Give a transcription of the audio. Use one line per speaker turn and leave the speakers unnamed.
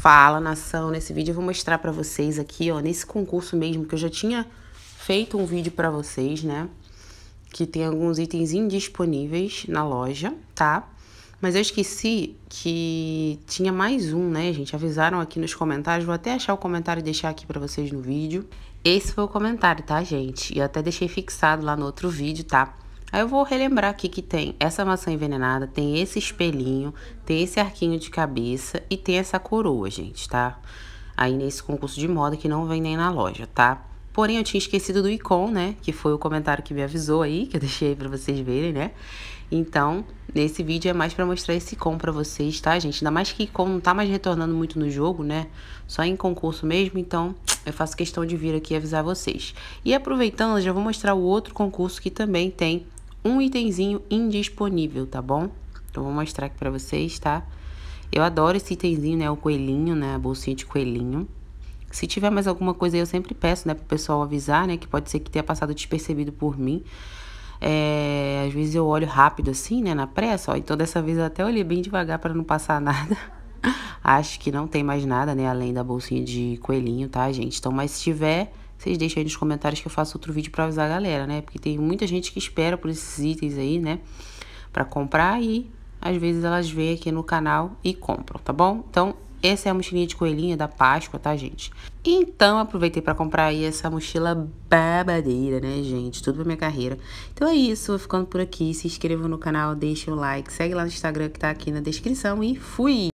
Fala, nação! Nesse vídeo eu vou mostrar para vocês aqui, ó, nesse concurso mesmo, que eu já tinha feito um vídeo para vocês, né? Que tem alguns itens indisponíveis na loja, tá? Mas eu esqueci que tinha mais um, né, gente? Avisaram aqui nos comentários, vou até achar o comentário e deixar aqui para vocês no vídeo. Esse foi o comentário, tá, gente? E eu até deixei fixado lá no outro vídeo, tá? Aí eu vou relembrar aqui que tem essa maçã envenenada, tem esse espelhinho, tem esse arquinho de cabeça e tem essa coroa, gente, tá? Aí nesse concurso de moda que não vem nem na loja, tá? Porém, eu tinha esquecido do Icon, né? Que foi o comentário que me avisou aí, que eu deixei para vocês verem, né? Então, nesse vídeo é mais para mostrar esse Icon para vocês, tá, gente? Ainda mais que Icon não tá mais retornando muito no jogo, né? Só em concurso mesmo, então eu faço questão de vir aqui avisar vocês. E aproveitando, já vou mostrar o outro concurso que também tem um itemzinho indisponível, tá bom? Eu vou mostrar aqui pra vocês, tá? Eu adoro esse itemzinho, né? O coelhinho, né? A bolsinha de coelhinho. Se tiver mais alguma coisa aí, eu sempre peço, né? Pro pessoal avisar, né? Que pode ser que tenha passado despercebido por mim. É, às vezes eu olho rápido assim, né? Na pressa, ó. toda essa vez eu até olhei bem devagar para não passar nada. Acho que não tem mais nada, né? Além da bolsinha de coelhinho, tá, gente? Então, mas se tiver, vocês deixam aí nos comentários que eu faço outro vídeo pra avisar a galera, né? Porque tem muita gente que espera por esses itens aí, né? Pra comprar e às vezes elas vêm aqui no canal e compram, tá bom? Então, essa é a mochilinha de coelhinha da Páscoa, tá, gente? Então, aproveitei para comprar aí essa mochila babadeira, né, gente? Tudo pra minha carreira. Então é isso, vou ficando por aqui. Se inscreva no canal, deixa o like, segue lá no Instagram que tá aqui na descrição e fui!